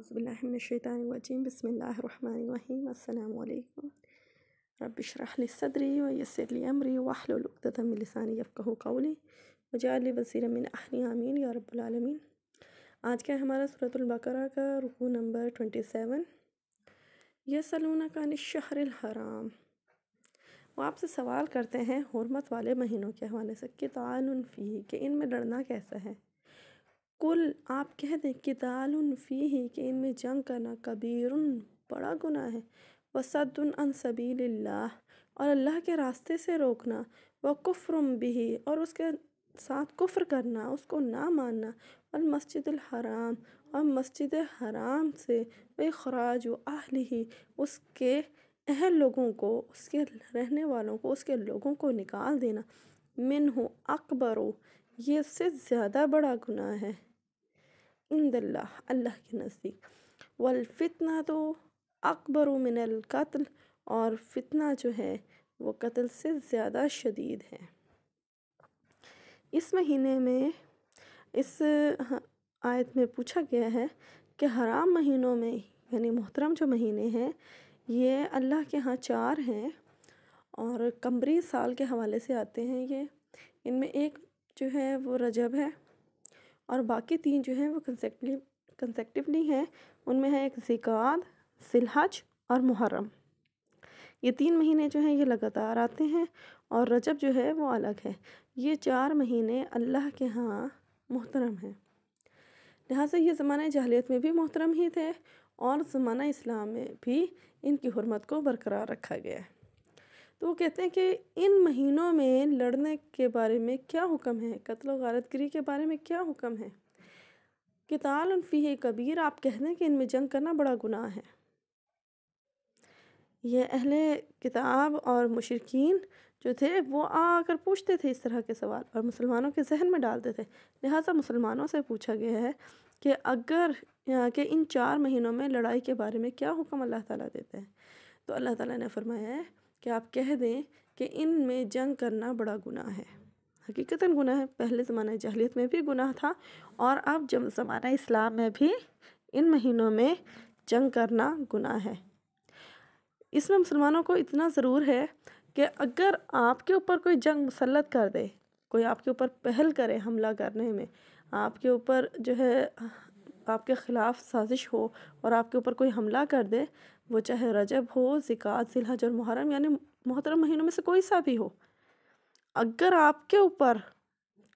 अज़बिल्लाशैतानवजीम बसमीम अल्लाम रब शरहली सदरी वयसरली अमरी वाहलतमिलसानी कौली वजाल वज़ी मिन अहनी आमीन या रबालमीन आज का हमारा सूरतुल्बकरा का रुकू नंबर ट्वेंटी सेवन यह सलूना कान शहरहराम वो आपसे सवाल करते हैं हरमत वाले महीनों के हवाले से के इन में लड़ना कैसा है कुल आप कह दें कितालुन फ़ी कि इनमें जंग करना कबीर बड़ा गुनाह है वसदन अन और अल्लाह के रास्ते से रोकना व कुफ्रम भी और उसके साथ कुफ्र करना उसको ना मानना और मस्जिद हराम और मस्जिद हराम से बेखराज खराज आहली ही उसके अहल लोगों को उसके रहने वालों को उसके लोगों को निकाल देना मिन हो अकबर ये उससे ज़्यादा बड़ा गुनाह है इंदल्ला अल्लाह के नज़दीक वल फितना तो अकबर मिनल कत्ल और फितना जो है वो कत्ल से ज़्यादा शदीद है इस महीने में इस आयत में पूछा गया है कि हराम महीनों में यानी मोहतरम जो महीने हैं ये अल्लाह के यहाँ चार हैं और कमरी साल के हवाले से आते हैं ये इनमें एक जो है वो रजब है और बाकी तीन जो हैं वो कंसेक्टिव कंसेक्टिवली हैं उनमें है एक ज़िकाद सिलहज और मुहर्रम ये तीन महीने जो हैं ये लगातार आते हैं और रजब जो है वो अलग है ये चार महीने अल्लाह के यहाँ मोहतरम हैं लिहाजा ये ज़माना जहलीत में भी मोहतरम ही थे और ज़माना इस्लाम में भी इनकी हरमत को बरकरार रखा गया है तो वो कहते हैं कि इन महीनों में लड़ने के बारे में क्या हुक्म है कत्ल गारतगिरी के बारे में क्या हुक्म है किताल फ़ी कबीर आप कह दें कि इनमें जंग करना बड़ा गुनाह है यह अहले किताब और मुशरकिन जो थे वो आकर पूछते थे इस तरह के सवाल और मुसलमानों के जहन में डालते थे लिहाजा मुसलमानों से पूछा गया है कि अगर यहाँ के इन चार महीनों में लड़ाई के बारे में क्या हुक्म अल्लाह ताला देते हैं तो अल्लाह ताला ने फरमाया है कि आप कह दें कि इन में जंग करना बड़ा गुनाह है हकीकता गुनाह है पहले ज़माना जहलीत में भी गुनाह था और अब जब ज़माना इस्लाम में भी इन महीनों में जंग करना गुनाह है इसमें मुसलमानों को इतना ज़रूर है कि अगर आपके ऊपर कोई जंग मुसलत कर दे कोई आपके ऊपर पहल करे हमला करने में आपके ऊपर जो है आपके ख़िलाफ़ साजिश हो और आपके ऊपर कोई हमला कर दे वो चाहे रजब हो ज़िकात जिलहज और मुहरम यानी मोहतरम महीनों में से कोई सा भी हो अगर आपके ऊपर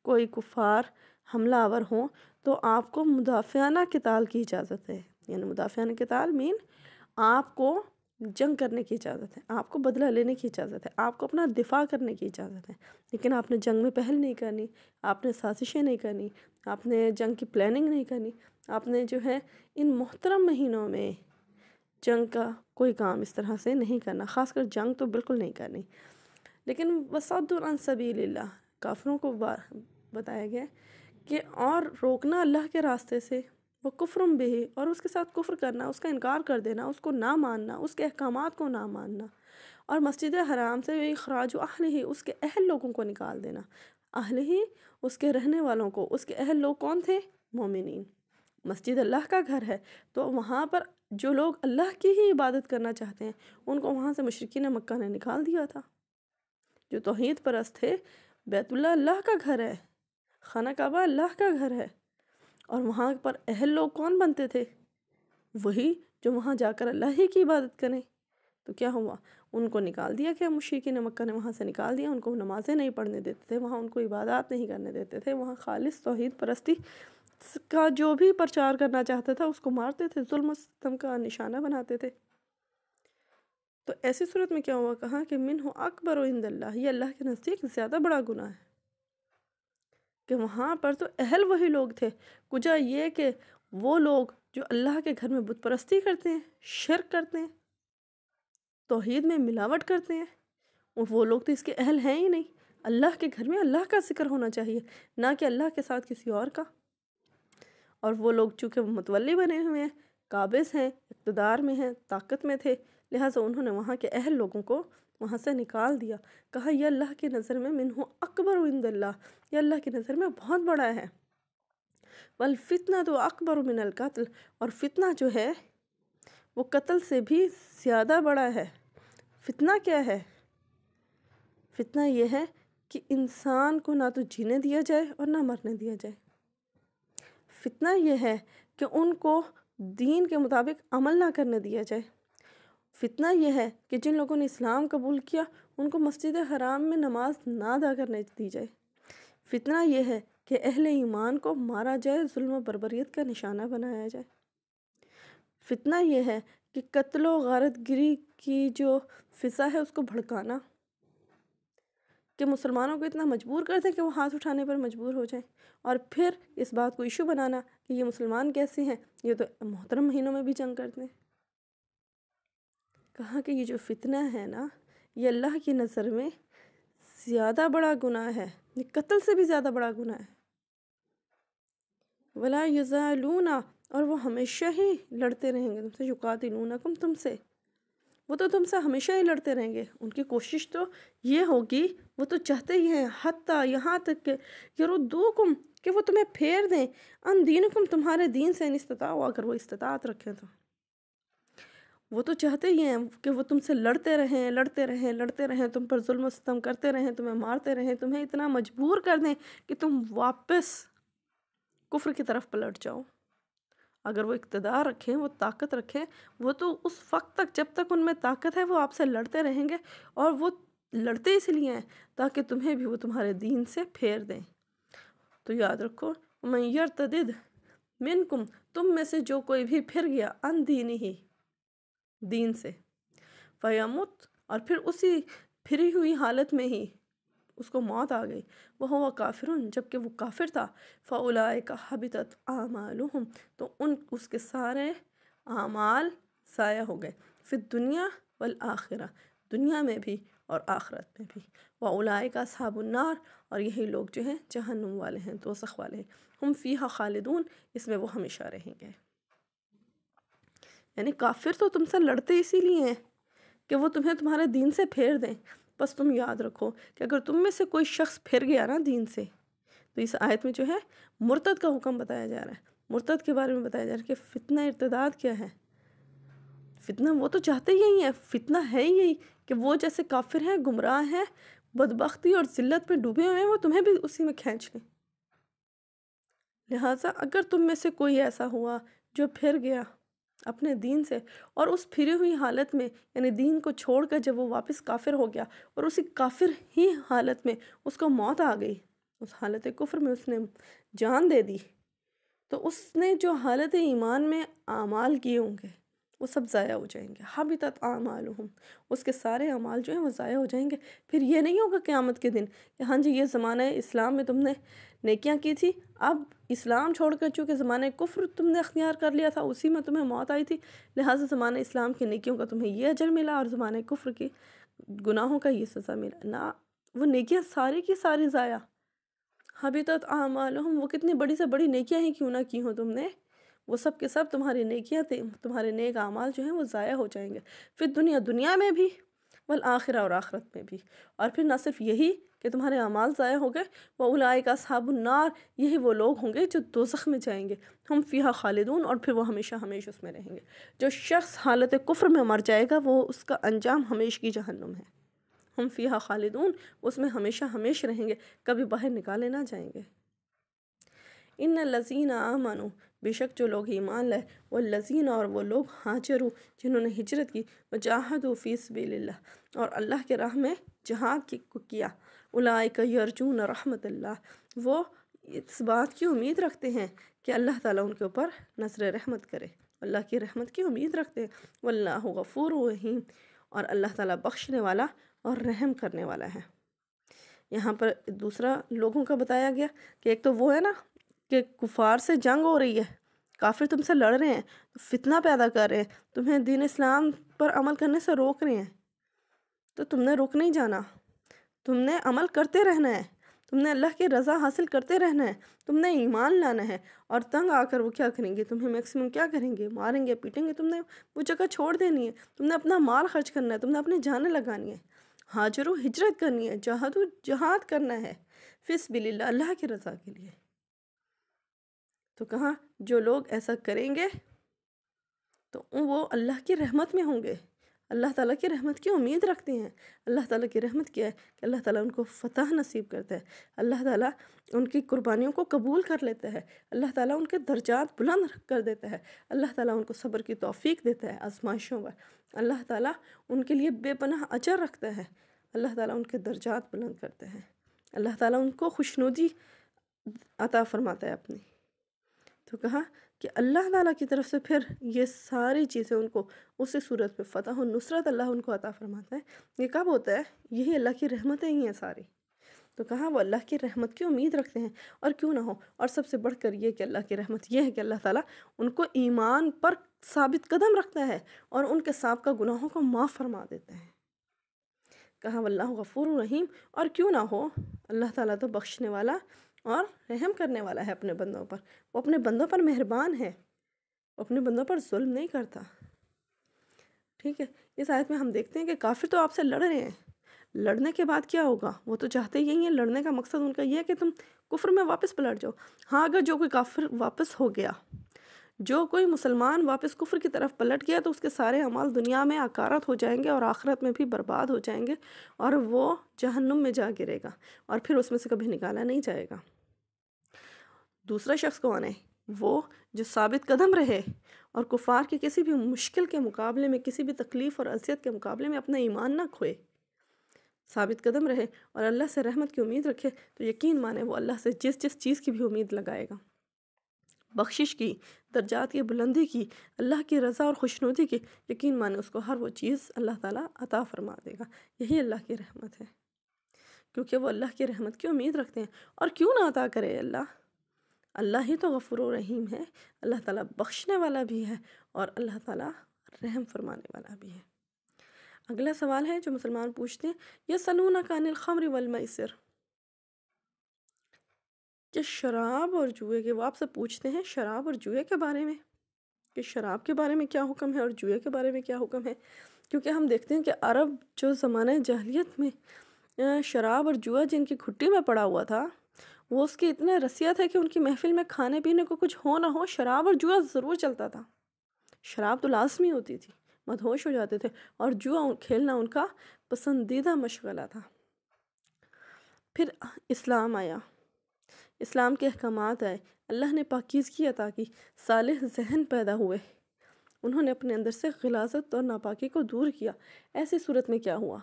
कोई कुफार हमलावर हो तो आपको मुदाफ़ाना किताल की इजाज़त है यानी मुदाफियाना किताल मीन आपको जंग करने की इजाज़त है आपको बदला लेने की इजाज़त है आपको अपना दिफा करने की इजाज़त है लेकिन आपने जंग में पहल नहीं करनी आपने साजिशें नहीं करनी आपने जंग की प्लानिंग नहीं करनी आपने जो है इन मोहतरम महीनों में जंग का कोई काम इस तरह से नहीं करना ख़ासकर जंग तो बिल्कुल नहीं करनी लेकिन वसादुरान सभी काफरों को बताया गया कि और रोकना अल्लाह के रास्ते से वो कुफरम भी और उसके साथ कुफर करना उसका इनकार कर देना उसको ना मानना उसके अहकाम को ना मानना और मस्जिद हराम से वे अखराज अहल ही उसके अहल लोगों को निकाल देना अहल ही उसके रहने वालों को उसके अहल लोग कौन थे मोमिन मस्जिद अल्लाह का घर है तो वहाँ पर जो लोग अल्लाह की ही इबादत करना चाहते हैं उनको वहाँ से मशरक़ी ने मक्का ने निकाल दिया था जो तोहद परस्त थे बैतुल्ला अल्लाह का घर है खाना काबा अल्लाह का घर है और वहाँ पर अहल लोग कौन बनते थे वही जो वहाँ जाकर अल्लाह ही की इबादत करें तो क्या हुआ उनको निकाल दिया क्या मुशीक ने मक्का ने वहाँ से निकाल दिया उनको नमाज़ें नहीं पढ़ने देते थे वहाँ उनको इबादत नहीं करने देते थे वहाँ खालिश तोहद परस्ती का जो भी प्रचार करना चाहता था उसको मारते थे जुल्म सितम का निशाना बनाते थे तो ऐसी सूरत में क्या हुआ कहा कि मिन हो अकबर इंदल्ला ये अल्लाह के नज़दीक ज़्यादा बड़ा गुनाह है कि वहाँ पर तो अहल वही लोग थे कुजा ये कि वो लोग जो अल्लाह के घर में बुतप्रस्ती करते हैं शर्क करते हैं तोहद में मिलावट करते हैं और वो लोग तो इसके अहल हैं ही नहीं अल्लाह के घर में अल्लाह का जिक्र होना चाहिए ना कि अल्लाह के साथ किसी और का और वो लोग चूँकि मतवली बने हुए हैं काबिज हैं इकतदार में हैं ताकत में थे लिहाजा उन्होंने वहाँ के अहल लोगों को वहाँ से निकाल दिया कहा यह अल्लाह की नज़र में मिनहू अकबर इंदल्ला यह अल्लाह की नज़र में बहुत बड़ा है वल फितना तो अकबर मिनल कत्ल और फितना जो है वो कत्ल से भी ज़्यादा बड़ा है फितना क्या है फितना यह है कि इंसान को ना तो जीने दिया जाए और ना मरने दिया जाए फितना यह है कि उनको दीन के मुताबिक अमल ना करने दिया जाए फितना यह है कि जिन लोगों ने इस्लाम कबूल किया उनको मस्जिद हराम में नमाज ना अदा करने दी जाए फितना यह है कि अहल ईमान को मारा जाए जुल्म बरबरीत का निशाना बनाया जाए फितना यह है कि कत्लो गारतगिरी की जो फिसा है उसको भड़काना कि मुसलमानों को इतना मजबूर कर दें कि वो हाथ उठाने पर मजबूर हो जाएं और फिर इस बात को इशू बनाना कि ये मुसलमान कैसे हैं ये तो मोहतरम महीनों में भी जंग करते हैं कहा कि ये जो फितना है ना ये अल्लाह की नज़र में ज़्यादा बड़ा गुनाह है ये कत्ल से भी ज़्यादा बड़ा गुनाह है वला युजा लूना और वो हमेशा ही लड़ते रहेंगे तुमसे युकात लूना कम तुमसे वो तो तुमसे हमेशा ही लड़ते रहेंगे उनकी कोशिश तो ये होगी वो तो चाहते ही हैं हती यहाँ तक के कुम कि वो तुम्हें फेर दें अन कुम तुम्हारे दीन से इस्तताओ अगर वो इस्तात रखें तो वो तो चाहते ही हैं कि वो तुमसे लड़ते रहें लड़ते रहें लड़ते रहें तुम पर म स्तम करते रहें तुम्हें मारते रहें तुम्हें इतना मजबूर कर दें कि तुम वापस कुफर की तरफ पलट जाओ अगर वो इकतदार रखें वो ताकत रखें वो तो उस वक्त तक जब तक उनमें ताकत है वो आपसे लड़ते रहेंगे और वो लड़ते इसलिए हैं ताकि तुम्हें भी वो तुम्हारे दीन से फेर दें तो याद रखो मैयर तदिद मिनकुम तुम में से जो कोई भी फिर गया अन दीन ही दीन से फयामुत और फिर उसी फिरी हुई हालत में ही उसको मौत आ गई वह हुआ काफिर जबकि वो काफिर था फ़लाए का हबितत आमालहम तो उन उसके सारे आमाल ज़ाया हो गए फिर दुनिया वल आखिरा दुनिया में भी और आखरत में भी वाउलाए का साबुनार और यही लोग जो हैं जहन्नुम वाले हैं दोसख वाले हैं हम फ़ीहा खालिदून इसमें वो हमेशा रहेंगे यानी काफिर तो तुमसे लड़ते इसीलिए हैं कि वो तुम्हें तुम्हारे दीन से फेर दें बस तुम याद रखो कि अगर तुम में से कोई शख्स फिर गया ना दीन से तो इस आयत में जो है मुर्तद का हुक्म बताया जा रहा है मुर्तद के बारे में बताया जा रहा है कि फ़ितना इर्तदाद क्या है फितना वो तो चाहते यही है फितना है ही यही कि वो जैसे काफिर हैं गुमराह हैं बदबख्ती और जिल्लत में डूबे हुए हैं वो तुम्हें भी उसी में खींच लें लिहाजा अगर तुम में से कोई ऐसा हुआ जो फिर गया अपने दीन से और उस फिरी हुई हालत में यानी दीन को छोड़कर जब वो वापस काफिर हो गया और उसी काफिर ही हालत में उसको मौत आ गई उस हालत कुफर में उसने जान दे दी तो उसने जो हालत ईमान में आमाल किए होंगे वो सब ज़ाया हो जाएंगे हबितत हाँ आमालहम उसके सारे अमाल जो हैं वो ज़ाया हो जाएंगे फिर ये नहीं होगा क़्यामत के दिन कि हाँ जी ये ज़माना इस्लाम में तुमने नकियाँ की थी अब इस्लाम छोड़ कर चूँकि ज़माने कुफ्र तुमने अख्तियार कर लिया था उसी में तुम्हें मौत आई थी लिहाजा ज़माने इस्लाम की नेकियों का तुम्हें यह अजर मिला और ज़माने कुफ्र की गुनाहों का ये सज़ा मिला ना वो नेकियाँ सारी की सारी ज़ाया हबीत हाँ आमालहम वो कितनी बड़ी से बड़ी नेकियाँ ही क्यों ना की हों तुमने वो सब के सब तुम्हारी नेकियाँ तुम्हारे नेक अमाल जो हैं वो ज़ाया हो जाएंगे फिर दुनिया दुनिया में भी वल आखिर और आखरत में भी और फिर ना सिर्फ यही कि तुम्हारे अमाल ज़ाया हो गए वह उलाए का साबुनार यही वो लोग होंगे जो दोजख में जाएंगे हम फ़िया खालिदून और फिर वो हमेशा हमेशा उसमें रहेंगे जो शख्स हालत कुफ्र में मर जाएगा वो उसका अंजाम हमेश की जहन्नुम है हम फ़िया खालिदून उसमें हमेशा हमेशा रहेंगे कभी बाहर निकाले ना जाएंगे इन लजीना आमानो बेशक जो लोग ईमान लाए वो लजीन और वो लोग हाजिर हूँ जिन्होंने हिजरत की वजाहद फीस बिल्ला और अल्लाह के राह में जहाँ की किया उलाइक यरजून रहमत वो इस बात की उम्मीद रखते हैं कि अल्लाह ताला उनके ऊपर नजर रहमत करे अल्लाह की रहमत की उम्मीद रखते हैं वल्लाह गफ़ूर रहीम और अल्लाह ताला बख्शने वाला और रहम करने वाला है यहाँ पर दूसरा लोगों का बताया गया कि एक तो वो है ना कि कुफार से जंग हो रही है काफिर तुमसे लड़ रहे हैं तो फितना पैदा कर रहे हैं तुम्हें दीन इस्लाम पर अमल करने से रोक रहे हैं तो तुमने रुक नहीं जाना तुमने अमल करते रहना है तुमने अल्लाह की रज़ा हासिल करते रहना है तुमने ईमान लाना है और तंग आकर वो क्या करेंगे तुम्हें मैक्सिमम क्या करेंगे मारेंगे पीटेंगे तुमने वो जगह छोड़ देनी है तुमने अपना माल खर्च करना है तुमने अपनी जानें लगानी है हाजरों हिजरत करनी है जहाद जहाद करना है फिस बिल्ला अल्लाह की रज़ा के लिए तो कहाँ जो लोग ऐसा करेंगे तो वो अल्लाह की रहमत में होंगे अल्लाह ताला की रहमत की उम्मीद रखते हैं अल्लाह ताला की रहमत क्या है कि अल्लाह ताला उनको फ़तह नसीब करता है अल्लाह ताला उनकी कुर्बानियों को कबूल कर लेता है अल्लाह ताला उनके दर्जात बुलंद कर देता है अल्लाह ताला उनको सब्र की तौफीक देता है आजमाइशों पर अल्लाह ताला उनके लिए बेपनाह अजर रखता है अल्लाह ताला उनके दर्जात बुलंद करते हैं अल्लाह ताला उनको खुशनुदी अता फरमाता है अपनी तो कहा कि अल्लाह ताला की तरफ से फिर ये सारी चीज़ें उनको उसी सूरत में फ़तह नुसरत अल्लाह उनको अता फरमाता है ये कब होता है यही अल्लाह की रहमतें ही हैं सारी तो कहाँ वो अल्लाह की रहमत की उम्मीद रखते हैं और क्यों ना हो और सबसे बढ़कर ये कि अल्लाह की रहमत ये है कि अल्लाह ताला उनको ईमान पर साबित कदम रखता है और उनके सबका गुनाहों को माफ़ फरमा देता है कहा वल्लाह गफ़ूर रहीम और क्यों ना हो अल्लाह ताला तो बख्शने वाला और रहम करने वाला है अपने बंदों पर वो अपने बंदों पर मेहरबान है वो अपने बंदों पर जुल्म नहीं करता ठीक है इस आयत में हम देखते हैं कि काफ़ी तो आपसे लड़ रहे हैं लड़ने के बाद क्या होगा वो तो चाहते यही हैं लड़ने का मकसद उनका यह है कि तुम कुफर में वापस पलट जाओ हाँ अगर जो कोई काफिर वापस हो गया जो कोई मुसलमान वापस कुफर की तरफ पलट गया तो उसके सारे अमाल दुनिया में आकारत हो जाएंगे और आखरत में भी बर्बाद हो जाएंगे और वो जहन्नुम में जा गिरेगा और फिर उसमें से कभी निकाला नहीं जाएगा दूसरा शख्स कौन है वो जो साबित कदम रहे और कुफार के किसी भी मुश्किल के मुकाबले में किसी भी तकलीफ़ और अजियत के मुकाबले में अपना ईमान ना खोए साबित कदम रहे और अल्लाह से रहमत की उम्मीद रखे तो यकीन माने वो अल्लाह से जिस जिस चीज़ की भी उम्मीद लगाएगा बख्शिश की दर्जात की बुलंदी की अल्लाह की रज़ा और खुशनुदी की यकीन माने उसको हर वो चीज़ अल्लाह ताला अता फरमा देगा यही अल्लाह की रहमत है क्योंकि वो अल्लाह की रहमत की उम्मीद रखते हैं और क्यों ना अता करे अल्लाह अल्लाह ही तो गफ़ुर रहीम है अल्लाह ताला बख्शने वाला भी है और अल्लाह ताला रहम फरमाने वाला भी है अगला सवाल है जो मुसलमान पूछते हैं यह सलून कानिल खमर वलमसर कि शराब और जुए के वो आपसे पूछते हैं शराब और जुए के बारे में कि शराब के बारे में क्या हुक्म है और जुए के बारे में क्या हुक्म है क्योंकि हम देखते हैं कि अरब जो ज़माना जहलीत में शराब और जुआ जिनकी घुट्टी में पड़ा हुआ था वो उसकी इतने रसिया थे कि उनकी महफिल में खाने पीने को कुछ हो ना हो शराब और जुआ ज़रूर चलता था शराब तो लाजमी होती थी मदहोश हो जाते थे और जुआ खेलना उनका पसंदीदा मशगला था फिर इस्लाम आया इस्लाम के अहकाम आए अल्लाह ने पाकिजगी अता की साल जहन पैदा हुए उन्होंने अपने अंदर से गिलासत और नापाकी को दूर किया ऐसी सूरत में क्या हुआ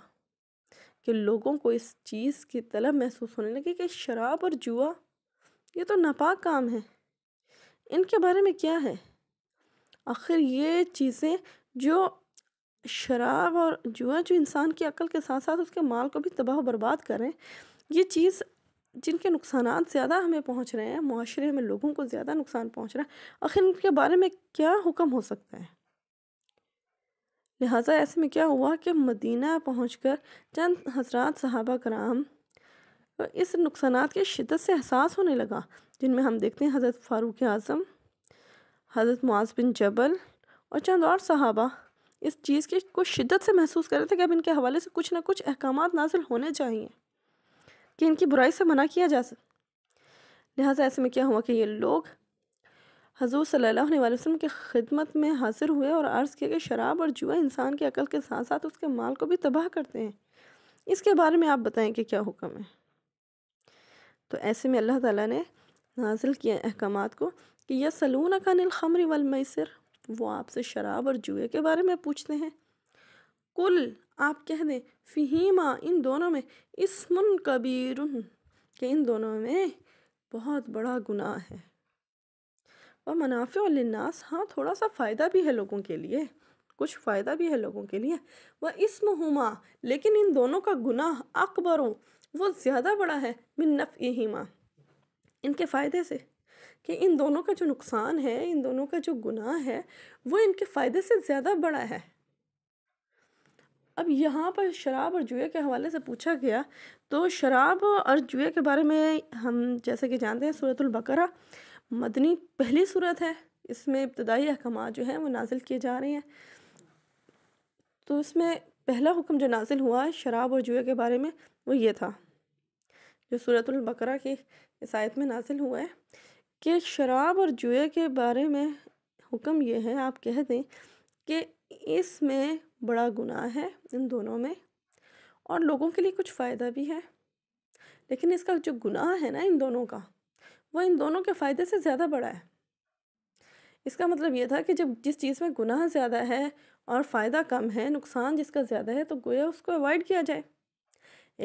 कि लोगों को इस चीज़ की तलब महसूस होने लगी कि शराब और जुआ ये तो नापाक काम है इनके बारे में क्या है आखिर ये चीज़ें जो शराब और जुआ जो इंसान की अकल के साथ साथ उसके माल को भी तबाह बर्बाद करें ये चीज़ जिनके नुकसान ज़्यादा हमें पहुँच रहे हैं माशरे में लोगों को ज़्यादा नुकसान पहुँच रहा है आखिर इनके बारे में क्या हुक्म हो सकता है लिहाजा ऐसे में क्या हुआ कि मदीना पहुँच कर चंद हजरात सहाबा कराम इस नुकसान के शिदत से एहसास होने लगा जिनमें हम देखते हैं हज़रत फ़ारूक आज़म हज़रत मुआज़ बिन जबल और चंद और सहाबा इस चीज़ की कुछ शिद्दत से महसूस कर रहे थे कि अब इनके हवाले से कुछ ना कुछ अहकाम नाजिल होने चाहिए कि इनकी बुराई से मना किया जा सके लिहाजा ऐसे में क्या हुआ कि ये लोग हजूर सल्लल्लाहु अलैहि वसल्लम की खिदमत में हाजिर हुए और अर्ज़ किया कि शराब और जुआ इंसान की अकल के साथ साथ उसके माल को भी तबाह करते हैं इसके बारे में आप बताएं कि क्या हुक्म है तो ऐसे में अल्लाह ताला ने नाजिल किए अहकाम को कि यह सलून अकान खमर वलमसर वो आपसे शराब और जुए के बारे में पूछते हैं कुल आप कह दें फ़हीमा इन दोनों में इसमन कबीर के इन दोनों में बहुत बड़ा गुनाह है वह मुनाफ़ लन्नास हाँ थोड़ा सा फ़ायदा भी है लोगों के लिए कुछ फ़ायदा भी है लोगों के लिए वह इसम हुमा लेकिन इन दोनों का गुनाह अकबरों वो ज़्यादा बड़ा है मिन नफ़ीमा इनके फ़ायदे से कि इन दोनों का जो नुकसान है इन दोनों का जो गुनाह है वो इनके फ़ायदे से ज़्यादा बड़ा है अब यहाँ पर शराब और जुए के हवाले से पूछा गया तो शराब और जुए के बारे में हम जैसे कि जानते हैं सूरतुल मदनी पहली सूरत है इसमें इब्तदाई अहकाम जो हैं वो नाजिल किए जा रहे हैं तो इसमें पहला हुक्म जो नाजिल हुआ है शराब और जुए के बारे में वो ये था जो सूरतुल की इसायत में नाजिल हुआ है कि शराब और जुए के बारे में हुक्म ये है आप कह दें कि इसमें बड़ा गुनाह है इन दोनों में और लोगों के लिए कुछ फ़ायदा भी है लेकिन इसका जो गुनाह है ना इन दोनों का वो इन दोनों के फ़ायदे से ज़्यादा बड़ा है इसका मतलब ये था कि जब जिस चीज़ में गुनाह ज़्यादा है और फ़ायदा कम है नुकसान जिसका ज़्यादा है तो गोया उसको अवॉइड किया जाए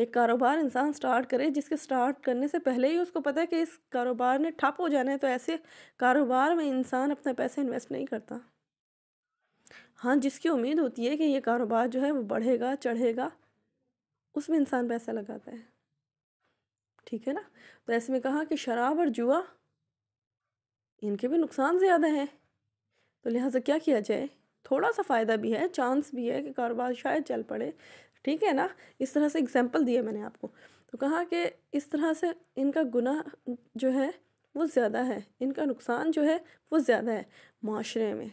एक कारोबार इंसान स्टार्ट करे जिसके स्टार्ट करने से पहले ही उसको पता है कि इस कारोबार ने ठप हो जाना है तो ऐसे कारोबार में इंसान अपने पैसे इन्वेस्ट नहीं करता हाँ जिसकी उम्मीद होती है कि ये कारोबार जो है वो बढ़ेगा चढ़ेगा उसमें इंसान पैसा लगाता है ठीक है ना तो ऐसे में कहा कि शराब और जुआ इनके भी नुकसान ज़्यादा हैं तो लिहाजा क्या किया जाए थोड़ा सा फ़ायदा भी है चांस भी है कि कारोबार शायद चल पड़े ठीक है ना इस तरह से एग्जाम्पल दिया मैंने आपको तो कहा कि इस तरह से इनका गुनाह जो है वो ज़्यादा है इनका नुकसान जो है वो ज़्यादा है माशरे में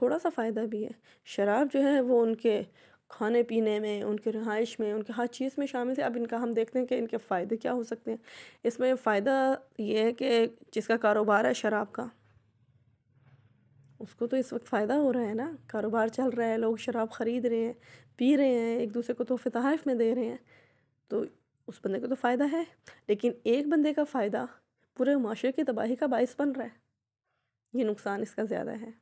थोड़ा सा फ़ायदा भी है शराब जो है वो उनके खाने पीने में उनके रहाइश में उनके हर चीज़ में शामिल है अब इनका हम देखते हैं कि इनके फ़ायदे क्या हो सकते हैं इसमें फ़ायदा ये है कि जिसका कारोबार है शराब का उसको तो इस वक्त फ़ायदा हो रहा है ना कारोबार चल रहा है लोग शराब ख़रीद रहे हैं पी रहे हैं एक दूसरे को तोहफे तहफ़ में दे रहे हैं तो उस बंदे को तो फ़ायदा है लेकिन एक बंदे का फ़ायदा पूरे माशरे की तबाही का बायस बन रहा है ये नुकसान इसका ज़्यादा है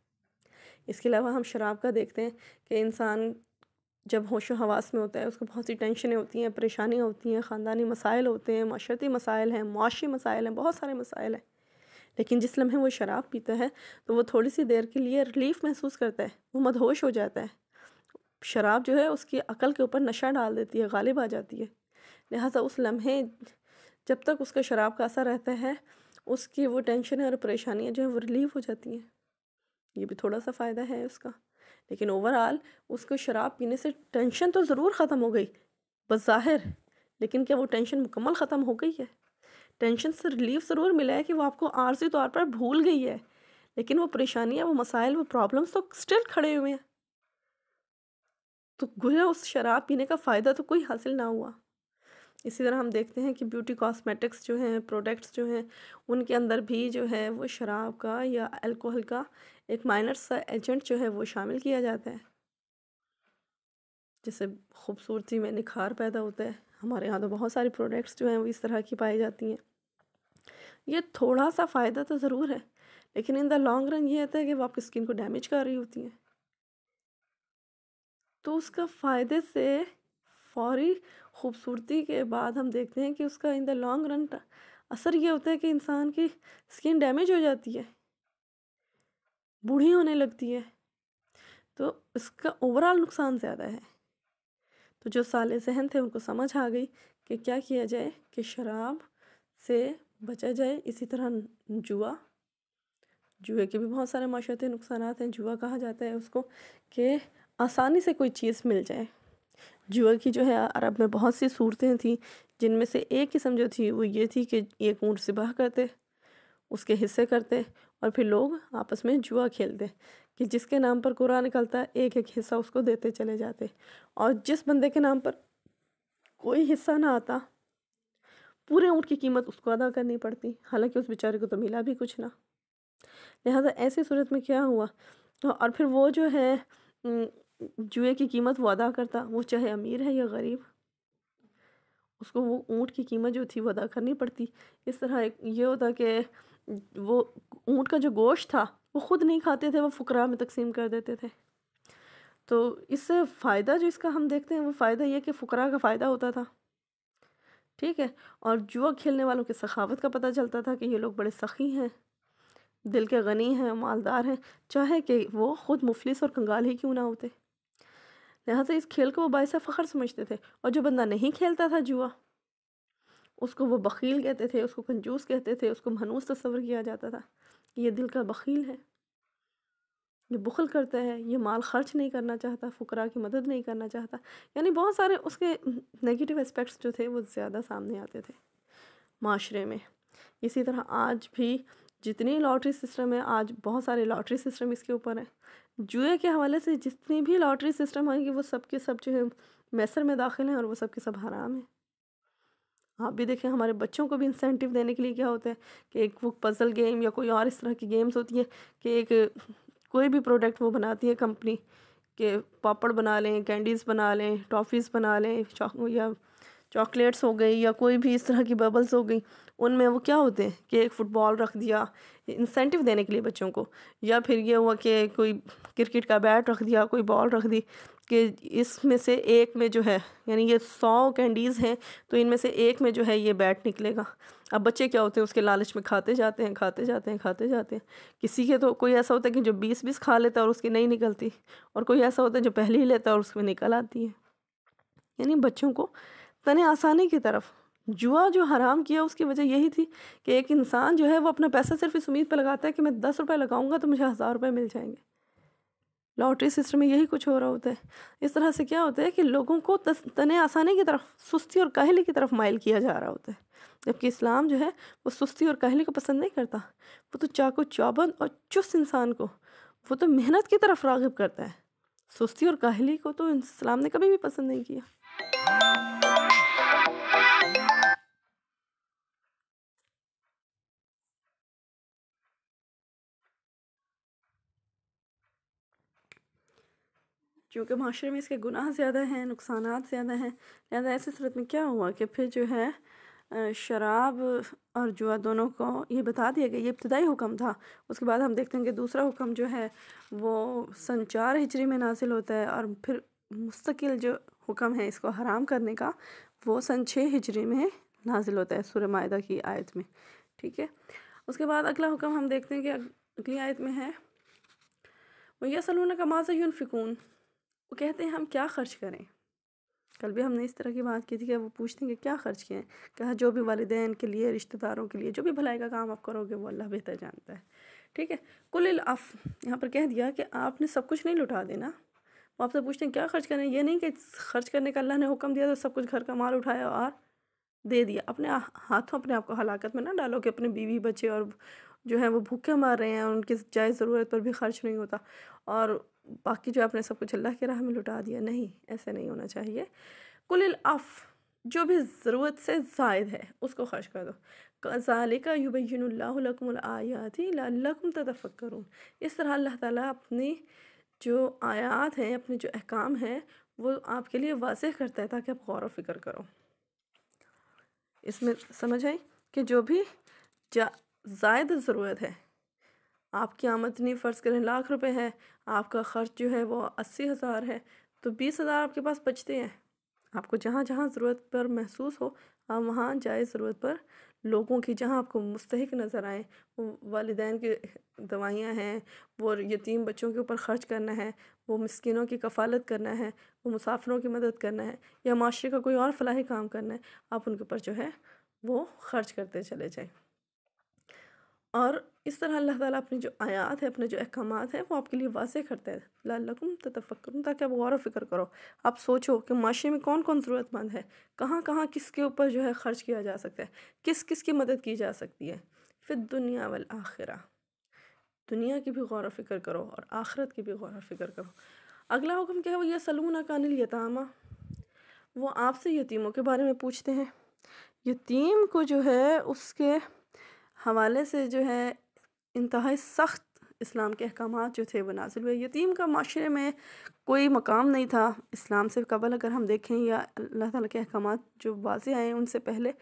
इसके अलावा हम शराब का देखते हैं कि इंसान जब होशो हवास में होता है उसको बहुत सी टेंशनें होती हैं परेशानियाँ होती हैं ख़ानदानी मसाइल होते हैं माशरती मसाइल हैं मुआशी मसाइल हैं बहुत सारे मसाइल हैं लेकिन जिस लम्हे वो शराब पीता है तो वो थोड़ी सी देर के लिए रिलीफ महसूस करता है वो मदहोश हो जाता है शराब जो है उसकी अकल के ऊपर नशा डाल देती है गालिब आ जाती है लिहाजा उस लम्हे जब तक उसका शराब का असर रहता है उसकी वो टेंशन और परेशानियाँ जो है वो रिलीव हो जाती हैं ये भी थोड़ा सा फ़ायदा है उसका लेकिन ओवरऑल उसको शराब पीने से टेंशन तो ज़रूर ख़त्म हो गई बज़ाहिर लेकिन क्या वो टेंशन मुकम्मल ख़त्म हो गई है टेंशन से रिलीफ ज़रूर मिला है कि वो आपको आर्जी तौर पर भूल गई है लेकिन वो परेशानियाँ वो मसाइल वो प्रॉब्लम्स तो स्टिल खड़े हुए हैं तो गोया उस शराब पीने का फ़ायदा तो कोई हासिल ना हुआ इसी तरह हम देखते हैं कि ब्यूटी कॉस्मेटिक्स जो हैं प्रोडक्ट्स जो हैं उनके अंदर भी जो है वो शराब का या अल्कोहल का एक माइनर सा एजेंट जो है वो शामिल किया जाता है जिससे खूबसूरती में निखार पैदा होता है हमारे यहाँ तो बहुत सारी प्रोडक्ट्स जो हैं वो इस तरह की पाई जाती हैं ये थोड़ा सा फ़ायदा तो ज़रूर है लेकिन इन द लॉन्ग रन ये होता है कि वो आपकी स्किन को डैमेज कर रही होती हैं तो उसका फ़ायदे से फौरी खूबसूरती के बाद हम देखते हैं कि उसका इन द लॉन्ग रन असर ये होता है कि इंसान की स्किन डैमेज हो जाती है बूढ़ी होने लगती है तो इसका ओवरऑल नुकसान ज़्यादा है तो जो साले जहन थे उनको समझ आ गई कि क्या किया जाए कि शराब से बचा जाए इसी तरह जुआ जुए के भी बहुत सारे माशरती नुकसान हैं जुआ कहा जाता है उसको कि आसानी से कोई चीज़ मिल जाए जुआ की जो है अरब में बहुत सी सूरतें थीं जिनमें से एक किस्म जो थी वो ये थी कि एक ऊँट सिबाह करते उसके हिस्से करते और फिर लोग आपस में जुआ खेलते कि जिसके नाम पर कुरा निकलता एक एक हिस्सा उसको देते चले जाते और जिस बंदे के नाम पर कोई हिस्सा ना आता पूरे ऊँट की कीमत उसको अदा करनी पड़ती हालांकि उस बेचारे को तो मिला भी कुछ ना लिहाजा ऐसी सूरत में क्या हुआ और फिर वो जो है जुए की कीमत वो अदा करता वो चाहे अमीर है या गरीब उसको वो ऊँट की कीमत जो थी वो अदा करनी पड़ती इस तरह एक ये होता कि वो ऊँट का जो गोश्त था वो ख़ुद नहीं खाते थे वो फकरा में तकसीम कर देते थे तो इससे फ़ायदा जो इसका हम देखते हैं वो फ़ायदा यह कि फ़करा का फ़ायदा होता था ठीक है और जुआ खेलने वालों की सखावत का पता चलता था कि ये लोग बड़े सखी हैं दिल के गनी हैं मालदार हैं चाहे कि वो ख़ुद मुफलिस और कंगाल ही क्यों ना होते लिहाजा इस खेल को वो बायस फ़ख्र समझते थे और जो बंदा नहीं खेलता था जुआ उसको वो बखील कहते थे उसको कंजूस कहते थे उसको मनूस तस्वर किया जाता था कि ये दिल का बखील है ये बुखल करता है ये माल खर्च नहीं करना चाहता फ़करा की मदद नहीं करना चाहता यानी बहुत सारे उसके नेगेटिव एस्पेक्ट्स जो थे वो ज़्यादा सामने आते थे माशरे में इसी तरह आज भी जितनी लॉटरी सिस्टम है आज बहुत सारे लॉटरी सिस्टम इसके ऊपर हैं जुए के हवाले से जितनी भी लॉटरी सिस्टम आएंगे वो सब के सब जो है मैसर में दाखिल हैं और वो सब के सब हराम हैं आप भी देखें हमारे बच्चों को भी इंसेंटिव देने के लिए क्या होता है कि एक वो पज़ल गेम या कोई और इस तरह की गेम्स होती है कि एक कोई भी प्रोडक्ट वो बनाती है कंपनी के पापड़ बना लें कैंडीज़ बना लें टॉफ़ीज़ बना लें या चॉकलेट्स हो गई या कोई भी इस तरह की बबल्स हो गई उनमें वो क्या होते हैं कि एक फ़ुटबॉल रख दिया इंसेंटिव देने के लिए बच्चों को या फिर ये हुआ कि कोई क्रिकेट का बैट रख दिया कोई बॉल रख दी कि इसमें से एक में जो है यानी ये सौ कैंडीज़ हैं तो इनमें से एक में जो है ये बैट निकलेगा अब बच्चे क्या होते हैं उसके लालच में खाते जाते हैं खाते जाते हैं खाते जाते हैं किसी के तो कोई ऐसा होता है कि जो बीस बीस खा लेता है और उसकी नहीं निकलती और कोई ऐसा होता है जो पहले ही लेता है और उसमें निकल आती है यानी बच्चों को तने आसानी की तरफ जुआ जो हराम किया उसकी वजह यही थी कि एक इंसान जो है वो अपना पैसा सिर्फ इस उम्मीद पर लगाता है कि मैं दस रुपये लगाऊंगा तो मुझे हज़ार रुपये मिल जाएंगे लॉटरी सिस्टम में यही कुछ हो रहा होता है इस तरह से क्या होता है कि लोगों को तने आसानी की तरफ सुस्ती और काहली की तरफ माइल किया जा रहा होता है जबकि इस्लाम जो है वो सुस्ती और काहली को पसंद नहीं करता वो तो चाकू चौबंद और चुस्त इंसान को वो तो मेहनत की तरफ रागब करता है सुस्ती और काहली को तो इस्लाम ने कभी भी पसंद नहीं किया क्योंकि माशरे में इसके गुनाह ज़्यादा हैं नुकसान ज़्यादा हैं लिहाजा ऐसी सूरत में क्या हुआ कि फिर जो है शराब और जुआ दोनों को ये बता दिया गया ये इब्तदाई हुक्म था उसके बाद हम देखते हैं कि दूसरा हुक्म जो है वो संचार हिजरी में नाजिल होता है और फिर मुस्तकिल जो हुक्म है इसको हराम करने का वो सन छः हिजरी में नाजिल होता है सूर्य माहा की आयत में ठीक है उसके बाद अगला हुक्म हम देखते हैं कि अगली आयत में है सलून का माजा यून फ़िकून वो कहते हैं हम क्या खर्च करें कल भी हमने इस तरह की बात की थी कि वो पूछते हैं कि क्या खर्च किए हैं कहा जो भी वालदेन के लिए रिश्तेदारों के लिए जो भी भलाई का काम आप करोगे वो अल्लाह बेहतर जानता है ठीक है कुल अफ यहाँ पर कह दिया कि आपने सब कुछ नहीं लुटा देना वो आपसे पूछते हैं क्या खर्च करें ये नहीं कि खर्च करने का अल्लाह ने हुक्म दिया तो सब कुछ घर का माल उठाया और दे दिया अपने हाथों अपने आप को हलाकत में ना डालो कि अपने बीवी बच्चे और जो है वो भूखे मार रहे हैं उनकी जायज़ ज़रूरत पर भी खर्च नहीं होता और बाकी जो आपने सब कुछ अल्लाह के राह में लुटा दिया नहीं ऐसा नहीं होना चाहिए कुल अफ़ जो भी ज़रूरत से जायद है उसको खर्च कर दो ज़ालिका युबैनकमआयाती लकुम इस तरह अल्लाह ताला अपनी जो आयात हैं अपने जो अहकाम हैं वो आपके लिए वाज करता है ताकि आप गौर व फिक्र करो इसमें समझ आई कि जो भी जायद ज़रूरत है आपकी आमदनी फ़र्ज़ करें लाख रुपए है आपका ख़र्च जो है वो अस्सी हज़ार है तो बीस हज़ार आपके पास बचते हैं आपको जहाँ जहाँ ज़रूरत पर महसूस हो आप वहाँ जाए ज़रूरत पर लोगों की जहाँ आपको मुस्तक नज़र आए वालदेन की दवाइयाँ हैं वो यतीम बच्चों के ऊपर ख़र्च करना है वो मस्किनों की कफ़ालत करना है वो मुसाफिरों की मदद करना है या माशरे का कोई और फलाही काम करना है आप उनके ऊपर जो है वो ख़र्च करते चले जाएँ और इस तरह अल्लाह ताला अपनी जो आयात है अपने जो अहकाम हैं वो आपके लिए वाज़ करते हैं लाकुम तफक्र ताकि आप गौर फिक्र करो आप सोचो कि माशरे में कौन कौन ज़रूरतमंद है कहाँ कहाँ किसके ऊपर जो है ख़र्च किया जा सकता है किस किस की मदद की जा सकती है फिर दुनिया वाल आखिरा दुनिया की भी गौर फिक्र करो और आखिरत की भी गौर फिक्र करो अगला हुक्म क्या है वो यह सलून कानिल यतामा वो आपसे यतीमों के बारे में पूछते हैं यतीम को जो है उसके हवाले से जो है इंतहा सख्त इस्लाम के अहकाम जो थे वो नाजिल हुए यतीम का माशरे में कोई मकाम नहीं था इस्लाम से कबल अगर हम देखें या अल्लाह ताला के अहकाम जो वाजे आए उनसे पहले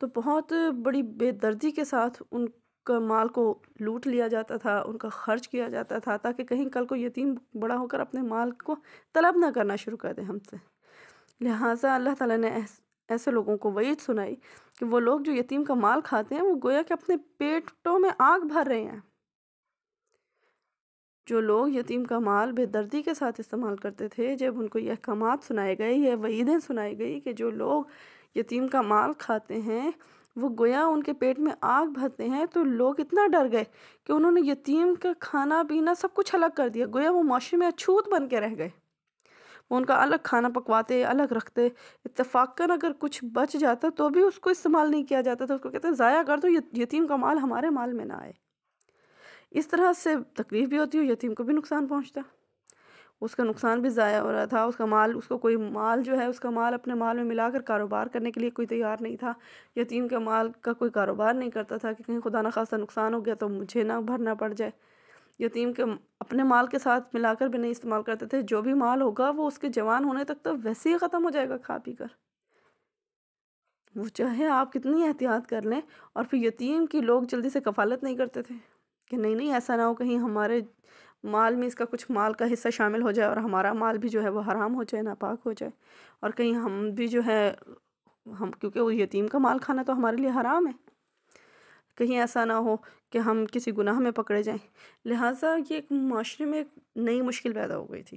तो बहुत बड़ी बेदर्दी के साथ उनका माल को लूट लिया जाता था उनका खर्च किया जाता था ताकि कहीं कल को यतीम बड़ा होकर अपने माल को तलब ना करना शुरू कर दें हमसे लिहाजा अल्लाह ताला ने ऐसे लोगों को वईद सुनाई कि वो लोग जो यतीम का माल खाते हैं वो गोया के अपने पेटों में आग भर रहे हैं जो लोग यतीम का माल बेदर्दी के साथ इस्तेमाल करते थे जब उनको ये अहकाम सुनाए गए यह वईदें सुनाई गई कि जो लोग यतीम का माल खाते हैं वो गोया उनके पेट में आग भरते हैं तो लोग इतना डर गए कि उन्होंने यतीम का खाना पीना सब कुछ अलग कर दिया गोया वो माशरे में अछूत बन के रह गए वो उनका अलग खाना पकवाते अलग रखते इतफाक़न अगर कुछ बच जाता तो भी उसको इस्तेमाल नहीं किया जाता था उसको कहते हैं ज़ाया कर दो तो यतीम का माल हमारे माल में ना आए इस तरह से तकलीफ़ भी होती है यतीम को भी नुकसान पहुँचता उसका नुकसान भी ज़ाया हो रहा था उसका माल उसको कोई माल जो है उसका माल अपने माल में मिलाकर कारोबार करने के लिए कोई तैयार नहीं था यतीम के माल का कोई कारोबार नहीं करता था कि कहीं खुदा न खासा नुकसान हो गया तो मुझे ना भरना पड़ जाए यतीम के अपने माल के साथ मिलाकर भी नहीं इस्तेमाल करते थे जो भी माल होगा वो उसके जवान होने तक तो वैसे ही ख़त्म हो जाएगा खा पी कर वो चाहे आप कितनी एहतियात कर लें और फिर यतीम की लोग जल्दी से कफालत नहीं करते थे कि नहीं नहीं ऐसा ना हो कहीं हमारे माल में इसका कुछ माल का हिस्सा शामिल हो जाए और हमारा माल भी जो है वो हराम हो जाए नापाक हो जाए और कहीं हम भी जो है हम क्योंकि वो यतीम का माल खाना तो हमारे लिए हराम है कहीं ऐसा ना हो कि हम किसी गुनाह में पकड़े जाएं लिहाजा ये एक माशरे में एक नई मुश्किल पैदा हो गई थी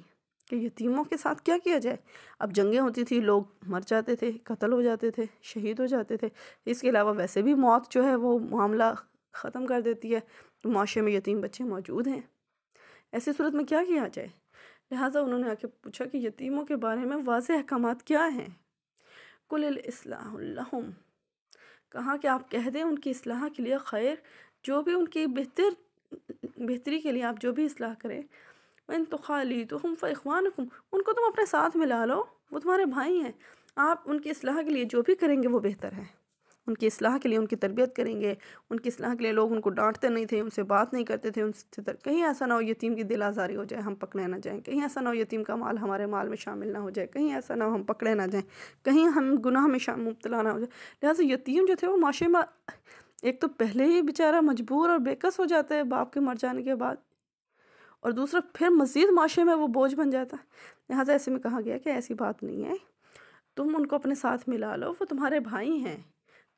कि यतीमों के साथ क्या किया जाए अब जंगें होती थी लोग मर जाते थे कत्ल हो जाते थे शहीद हो जाते थे इसके अलावा वैसे भी मौत जो है वो मामला ख़त्म कर देती है तो माशरे में यतीम बच्चे मौजूद हैं ऐसी सूरत में क्या किया जाए लिहाजा उन्होंने आके पूछा कि यतीमों के बारे में वाज अहकाम क्या हैं कुल्लाम कहा कि आप कह दें उनकी असलाह के लिए खैर जो भी उनकी बेहतर बेहतरी के लिए आप जो भी असलाह करें इन तो खाली तो हम फ़वान उनको तुम अपने साथ मिला लो वो तुम्हारे भाई हैं आप उनकी असलाह के लिए जो भी करेंगे वो बेहतर है उनकी असलाह के लिए उनकी तरबियत करेंगे उनकी असलाह के लिए लोग उनको डांटते नहीं थे उनसे बात नहीं करते थे उनसे तर... कहीं ऐसा ना हो यतीम की दिल आज़ारी हो जाए हम पकड़े ना जाएँ कहीं ऐसा ना हो यतीम का माल हमारे माल में शामिल ना हो जाए कहीं ऐसा ना हो हम पकड़े ना जाएँ कहीं हम गुनाह में मुबतला ना हो जाए लिहाजा यतीम जो थे वो माशे में एक तो पहले ही बेचारा मजबूर और बेकस हो जाता है बाप के मर जाने के बाद और दूसरा फिर मज़ीद माशे में वो बोझ बन जाता है लिहाजा ऐसे में कहा गया कि ऐसी बात नहीं है तुम उनको अपने साथ मिला लो वो तुम्हारे भाई हैं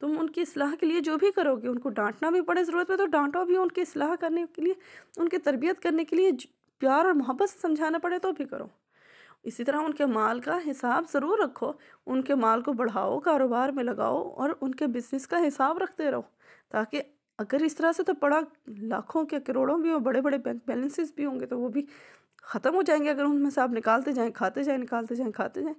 तुम उनकी असलाह के लिए जो भी करोगे उनको डांटना भी पड़े ज़रूरत में तो डांटो भी उनकी असलाह करने के लिए उनकी तरबियत करने के लिए प्यार और मोहब्बत से समझाना पड़े तो भी करो इसी तरह उनके माल का हिसाब ज़रूर रखो उनके माल को बढ़ाओ कारोबार में लगाओ और उनके बिजनेस का हिसाब रखते रहो ताकि अगर इस तरह से तो पड़ा लाखों के करोड़ों भी हो बड़े बड़े बैंक बैलेंसेस भी होंगे तो वो भी ख़त्म हो जाएंगे अगर उनमें से आप निकालते जाएँ खाते जाएँ निकालते जाएँ खाते जाएँ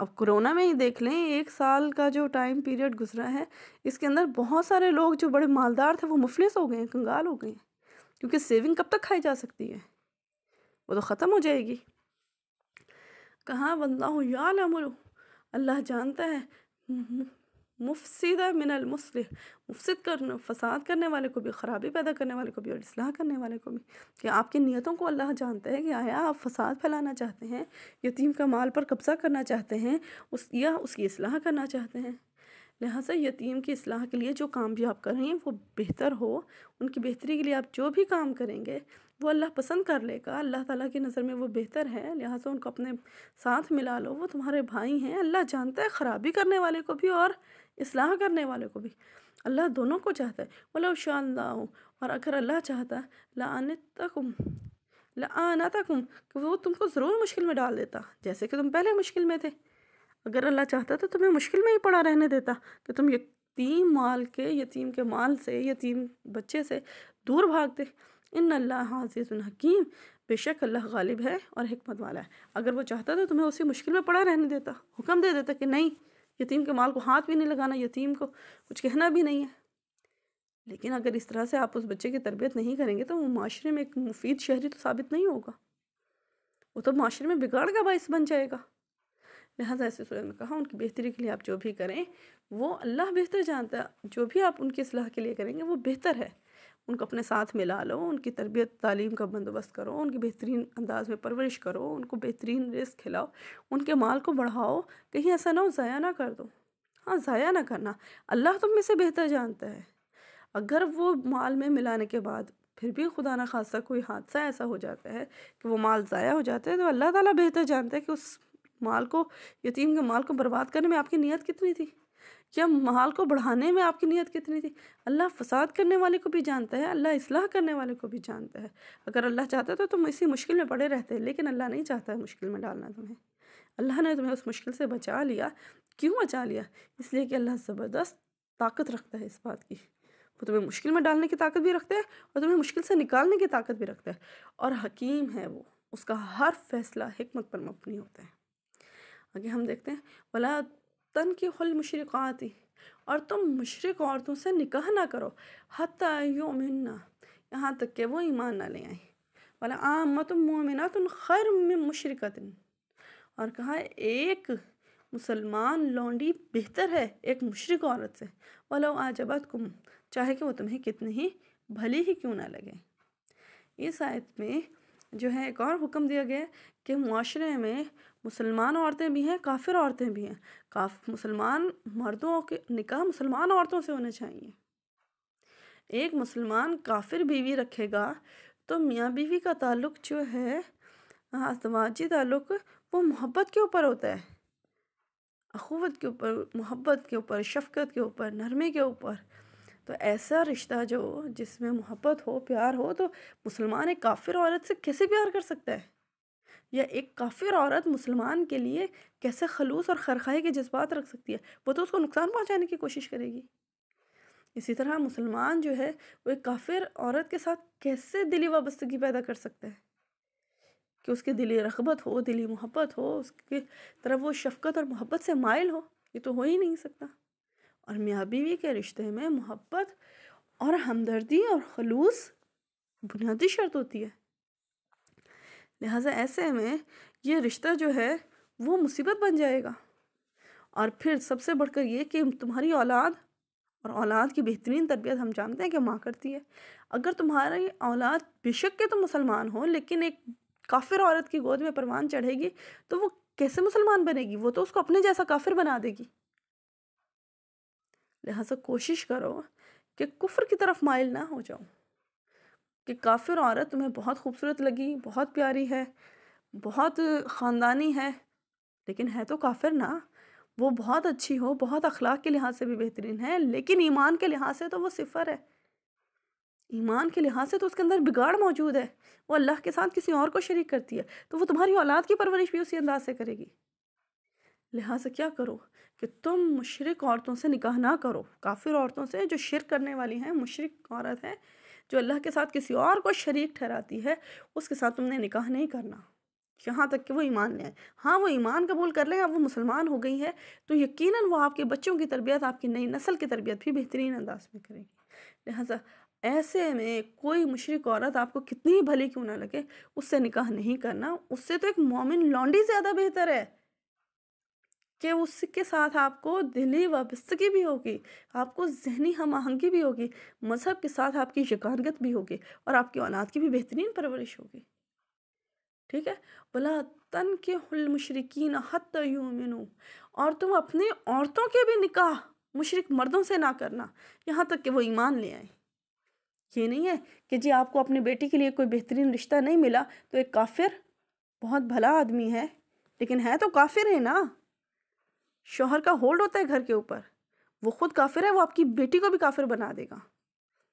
अब कोरोना में ही देख लें एक साल का जो टाइम पीरियड गुजरा है इसके अंदर बहुत सारे लोग जो बड़े मालदार थे वो मुफलिस हो गए हैं कंगाल हो गए हैं क्योंकि सेविंग कब तक खाई जा सकती है वो तो ख़त्म हो जाएगी कहाँ बंदा वल्ला यालम अल्लाह जानता है मुफसद मिनल मुसलह मुफसद कर फसाद करने वाले को भी ख़राबी पैदा करने वाले को भी और असलाह करने वाले को भी कि आपकी नीयतों को अल्लाह जानता है कि आया आप फसाद फैलाना चाहते हैं यतीम का माल पर कब्ज़ा करना चाहते हैं उस या उसकी असलाह करना चाहते हैं लिहाजा यतीम की असलाह के लिए जो काम भी आप कर रहे हैं वो बेहतर हो उनकी बेहतरी के लिए आप जो भी काम करेंगे वो अल्लाह पसंद कर लेगा अल्लाह ताला की नज़र में वो बेहतर है लिहाजा उनको अपने साथ मिला लो वो तुम्हारे भाई हैं अल्लाह जानता है ख़राबी करने वाले को भी और इसलाह करने वाले को भी अल्लाह दोनों को चाहता है बोला शाह और अगर अल्लाह चाहता लाने तक लाना तक कि वो तुमको ज़रूर मुश्किल में डाल देता जैसे कि तुम पहले मुश्किल में थे अगर अल्लाह चाहता तो तुम्हें मुश्किल में ही पड़ा रहने देता कि तुम यतीम माल के यतीम के माल से यतीम बच्चे से दूर भागते इन अल्लाह हाजिज़ हकीम बेशक अल्लाह गालिब है और हमत वाला है अगर वो चाहता तो तुम्हें उसी मुश्किल में पड़ा रहने देता हुक्म दे देता कि नहीं यतीम के माल को हाथ भी नहीं लगाना यतीम को कुछ कहना भी नहीं है लेकिन अगर इस तरह से आप उस बच्चे की तरबियत नहीं करेंगे तो वो माशरे में एक मुफीद शहरी तो साबित नहीं होगा वो तो माशरे में बिगाड़ का बायस बन जाएगा लिहाजा ऐसे सूरत में कहा उनकी बेहतरी के लिए आप जो भी करें वो अल्लाह बेहतर जानता है जो भी आप उनकी असलाह के लिए करेंगे वो बेहतर है उनको अपने साथ मिला लो उनकी तरबियत तालीम का बंदोबस्त करो उनकी बेहतरीन अंदाज में परवरिश करो उनको बेहतरीन रिस्क खिलाओ उनके माल को बढ़ाओ कहीं ऐसा ना हो ज़ाया ना कर दो हाँ ज़ाया ना करना अल्लाह तुम में से बेहतर जानता है अगर वो माल में मिलाने के बाद फिर भी खुदा न खासा कोई हादसा ऐसा हो जाता है कि वो माल ज़ाया हो जाता है तो अल्लाह ताला बेहतर जानता है कि उस माल को यतीम के माल को बर्बाद करने में आपकी नीयत कितनी थी या माल को बढ़ाने में आपकी नीयत कितनी थी अल्लाह फसाद करने वाले को भी जानता है अल्लाह इसलाह करने वाले को भी जानता है अगर अल्लाह चाहता तो तुम इसी मुश्किल में पड़े रहते लेकिन अल्लाह नहीं चाहता मुश्किल में डालना तुम्हें अल्लाह ने तुम्हें उस मुश्किल से बचा लिया क्यों बचा लिया इसलिए कि अल्लाह ज़बरदस्त ताकत रखता है इस बात की वो तुम्हें मुश्किल में डालने की ताकत भी रखता है और तुम्हें मुश्किल से निकालने की ताकत भी रखता है और हकीम है वो उसका हर फैसला हमत पर मबनी होता है आगे हम देखते हैं वला तन की हल आती और तुम मशरक़ औरतों से निकाह ना करो हत्या यहाँ तक कि वो ईमान ना ले आए बोला आम तुम मोमिना तुम खैर में मुशरकतिन और कहा एक मुसलमान लौंडी बेहतर है एक मशरक़ औरत से वाला आजबत कुम चाहे कि वो तुम्हें कितनी ही भली ही क्यों ना लगे इस आयत में जो है एक और हुक्म दिया गया कि माशरे में मुसलमान औरतें भी हैं काफिर औरतें भी हैं काफ मुसलमान मर्दों के निकाह मुसलमान औरतों से होने चाहिए एक मुसलमान काफिर बीवी रखेगा तो मियाँ बीवी का ताल्लुक जो है अजवाजी ताल्लुक वो मोहब्बत के ऊपर होता है अखूवत के ऊपर मोहब्बत के ऊपर शफकत के ऊपर नरमे के ऊपर तो ऐसा रिश्ता जो जिसमें मोहब्बत हो प्यार हो तो मुसलमान एक काफिर औरत से कैसे प्यार कर सकता है या एक काफिर औरत मुसलमान के लिए कैसे खलूस और खरखाई के जज्बात रख सकती है वो तो उसको नुकसान पहुंचाने की कोशिश करेगी इसी तरह मुसलमान जो है वो एक काफिर औरत के साथ कैसे दिली वाबस्तगी पैदा कर सकता है कि उसके दिली रगबत हो दिली मोहब्बत हो उसकी तरफ वो शफकत और मोहब्बत से मायल हो ये तो हो ही नहीं सकता और मियाँ बीवी के रिश्ते में मोहब्बत और हमदर्दी और खलूस बुनियादी शर्त होती है लिहाजा ऐसे में ये रिश्ता जो है वो मुसीबत बन जाएगा और फिर सबसे बढ़कर ये कि तुम्हारी औलाद और औलाद की बेहतरीन तरबियत हम जानते हैं कि माँ करती है अगर तुम्हारी औलाद बेशक के तो मुसलमान हो लेकिन एक काफिर औरत की गोद में परवान चढ़ेगी तो वो कैसे मुसलमान बनेगी वो तो उसको अपने जैसा काफिर बना देगी लिहाजा कोशिश करो कि कुफर की तरफ माइल ना हो जाओ कि काफिर औरत तुम्हें बहुत खूबसूरत लगी बहुत प्यारी है बहुत ख़ानदानी है लेकिन है तो काफिर ना वो बहुत अच्छी हो बहुत अखलाक के लिहाज से भी बेहतरीन है लेकिन ईमान के लिहाज से तो वो सिफर है ईमान के लिहाज से तो उसके अंदर बिगाड़ मौजूद है वो अल्लाह के साथ किसी और को शरीक करती है तो वो तुम्हारी औलाद की परवरिश भी उसी अंदाज से करेगी लिहाजा क्या करो कि तुम मुशरक औरतों से निकाह ना करो काफिर औरतों से जो शिर करने वाली हैं मुशरक औरत हैं जो अल्लाह के साथ किसी और को शरीक ठहराती है उसके साथ तुमने निकाह नहीं करना यहाँ तक कि वो ईमान ले आए हाँ वो ईमान कबूल कर लें अब वो मुसलमान हो गई है तो यकीनन वो आपके बच्चों की तरबियत आपकी नई नस्ल की तरबियत भी बेहतरीन अंदाज में करेगी लिहाजा ऐसे में कोई मशरक औरत आपको कितनी भली क्यों ना लगे उससे निकाह नहीं करना उससे तो एक मोमिन लॉन्डी ज़्यादा बेहतर है कि उसके साथ आपको दिली वाबस्तगी भी होगी आपको जहनी हम आहंगी भी होगी मज़हब के साथ आपकी यकानगत भी होगी और आपकी औलाद की भी बेहतरीन परवरिश होगी ठीक है बोला तन के हुल मशरकिन हत यूमिन और तुम अपने औरतों के भी निकाह मुशरक मर्दों से ना करना यहाँ तक कि वो ईमान ले आए ये नहीं है कि जी आपको अपने बेटी के लिए कोई बेहतरीन रिश्ता नहीं मिला तो एक काफिर बहुत भला आदमी है लेकिन है तो काफिर है ना शोहर का होल्ड होता है घर के ऊपर वो खुद काफिर है वो आपकी बेटी को भी काफिर बना देगा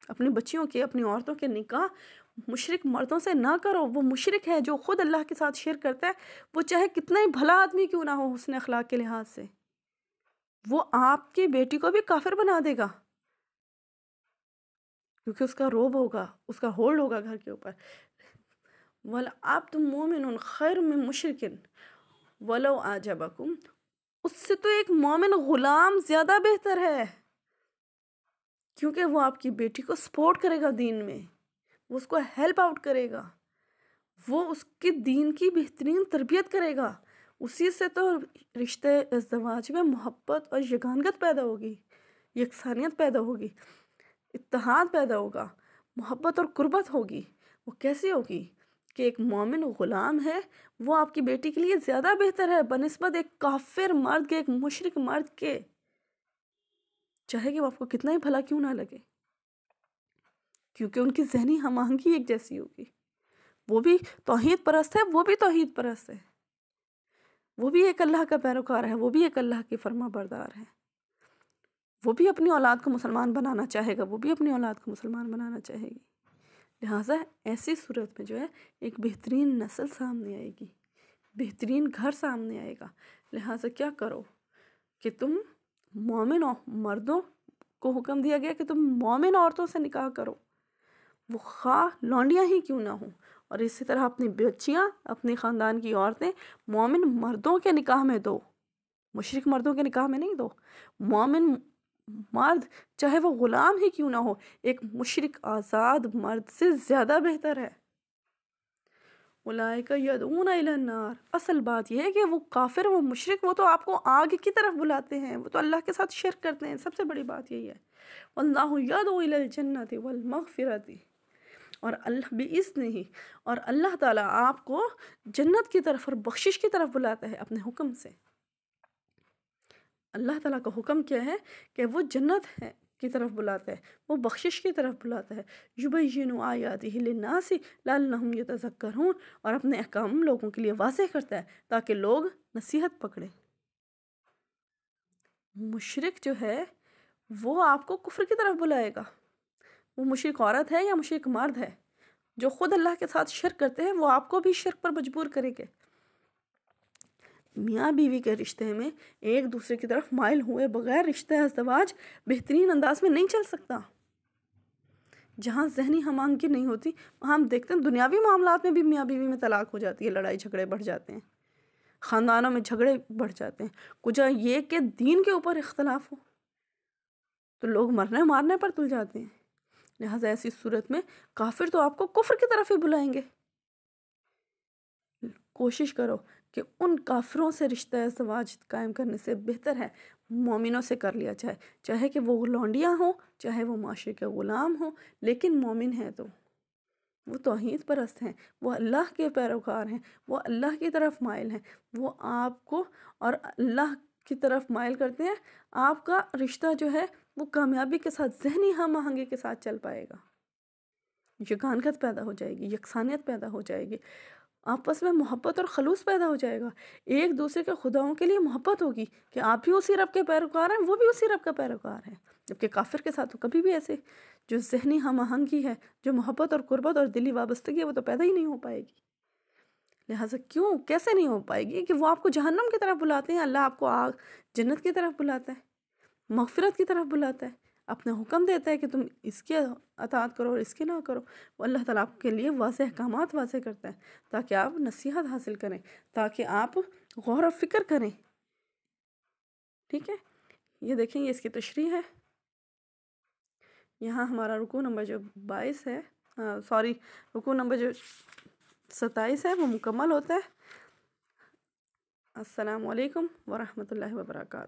अपनी बच्चियों के अपनी औरतों के निकाह मुशरक मर्दों से ना करो वो मुशरक है जो ख़ुद अल्लाह के साथ शेयर करता है वो चाहे कितना ही भला आदमी क्यों ना हो उसने अखलाक के लिहाज से वो आपकी बेटी को भी काफिर बना देगा क्योंकि उसका रोब होगा उसका होल्ड होगा घर के ऊपर वल आप तुम मोमिन खैर में मुशरकिन वलो आजबकुम उससे तो एक मोमिन ग़ुलाम ज़्यादा बेहतर है क्योंकि वो आपकी बेटी को सपोर्ट करेगा दीन में वो उसको हेल्प आउट करेगा वो उसके दीन की बेहतरीन तरबियत करेगा उसी से तो रिश्ते अजवाज में मोहब्बत और यगानगत पैदा होगी यकसानियत पैदा होगी इतहाद पैदा होगा मोहब्बत और कुर्बत होगी वो कैसी होगी कि एक मोमिन ग़ुलाम है वो आपकी बेटी के लिए ज़्यादा बेहतर है बनस्बत एक काफिर मर्द के एक मुशरक मर्द के चाहे कि वो आपको कितना ही भला क्यों ना लगे क्योंकि उनकी जहनी हमहंगी एक जैसी होगी वो भी तोहहीद परस्त है वो भी तोहहीद परस्त है वो भी एक अल्लाह का पैरोकार है वो भी एक अल्लाह की फर्मा बरदार है वो भी अपनी औलाद को मुसलमान बनाना चाहेगा वो भी अपनी औलाद को मुसलमान बनाना चाहेगी लिहाजा ऐसी सूरत में जो है एक बेहतरीन नस्ल सामने आएगी बेहतरीन घर सामने आएगा लिहाजा क्या करो कि तुम मोमिन मर्दों को हुक्म दिया गया कि तुम मोमिन औरतों से निकाह करो वो खा लौंडियाँ ही क्यों ना हों और इसी तरह अपनी बच्चियाँ अपने ख़ानदान की औरतें मोमिन मर्दों के निकाह में दो मुशरक मर्दों के निकाह में नहीं दो मोमिन मर्द चाहे वो ग़ुलाम ही क्यों ना हो एक मुशरक आज़ाद मर्द से ज़्यादा बेहतर है उलायका यदून नार असल बात यह है कि वो काफिर वो मुशरक वो तो आपको आग की तरफ बुलाते हैं वो तो अल्लाह के साथ शिरक करते हैं सबसे बड़ी बात यही है अल्लाह यदजन्नत वलमफ़रती और अल्लाह भी इस नहीं और अल्लाह ताला आपको जन्नत की तरफ और बख्शिश की तरफ बुलाता है अपने हुक्म से अल्लाह ताला का हुक्म क्या है कि वो जन्नत है की तरफ बुलाता है वो बख्शिश की तरफ बुलाता है युबैन आयात नासी लाल नहम तजक्कर और अपने अहकाम लोगों के लिए वाजह करता है ताकि लोग नसीहत पकड़ें मुशरक जो है वो आपको कुफर की तरफ बुलाएगा वो मुशरक औरत है या मुशरक मर्द है जो ख़ुद अल्लाह के साथ शर्क करते हैं वो आपको भी शर्क पर मजबूर करेंगे मियाँ बीवी के रिश्ते में एक दूसरे की तरफ माइल हुए बगैर रिश्ते अजवाज बेहतरीन अंदाज में नहीं चल सकता जहाँ जहनी हमामगी नहीं होती वहाँ हम देखते हैं दुनियावी मामला में भी मियाँ बीवी में तलाक हो जाती है लड़ाई झगड़े बढ़ जाते हैं ख़ानदानों में झगड़े बढ़ जाते हैं कुछ ये कि दीन के ऊपर इख्तलाफ हो तो लोग मरने मारने पर तुल जाते हैं लिहाजा ऐसी सूरत में काफिर तो आपको कुफर की तरफ ही बुलाएंगे कोशिश करो कि उन काफ़रों से रिश्ता सवाज कायम करने से बेहतर है मोमिनों से कर लिया जाए चाहे कि वो लौंडियाँ हों चाहे वो माशरे के ग़ुलाम हों लेकिन मोमिन हैं तो वो तोहद परस्त हैं वो अल्लाह के पैरोकार हैं वो अल्लाह की तरफ मायल हैं वो आपको और अल्लाह की तरफ माइल करते हैं आपका रिश्ता जो है वो कामयाबी के साथ जहनी हम आहंगी के साथ चल पाएगा यकानकत पैदा हो जाएगी यकसानियत पैदा हो जाएगी आपस में मोहब्बत और खलूस पैदा हो जाएगा एक दूसरे के खुदाओं के लिए मोहब्बत होगी कि आप भी उसी रब के पैरोकार हैं वो भी उसी रब का पैरोकार है जबकि काफिर के साथ तो कभी भी ऐसे जो जहनी हम आहंगी है जो मोहब्बत और कुर्बत और दिली वाबस्तगी है वो तो पैदा ही नहीं हो पाएगी लिहाजा क्यों कैसे नहीं हो पाएगी कि वो आपको जहन्नम की तरफ बुलाते हैं अल्लाह आपको आग जन्नत की तरफ बुलाता है मगफरत की तरफ बुलाता है अपने हुक्म देता है कि तुम इसके अतात करो और इसके ना करो अल्लाह ताला आपके लिए वाज अहकाम वाज करता है ताकि आप नसीहत हासिल करें ताकि आप गौर व फिक्र करें ठीक है ये देखेंगे इसकी तशरी है यहाँ हमारा रुकू नंबर जो बाईस है सॉरी रुकू नंबर जो सत्ताईस है वो मुकम्मल होता है असलकम वरहमल वर्का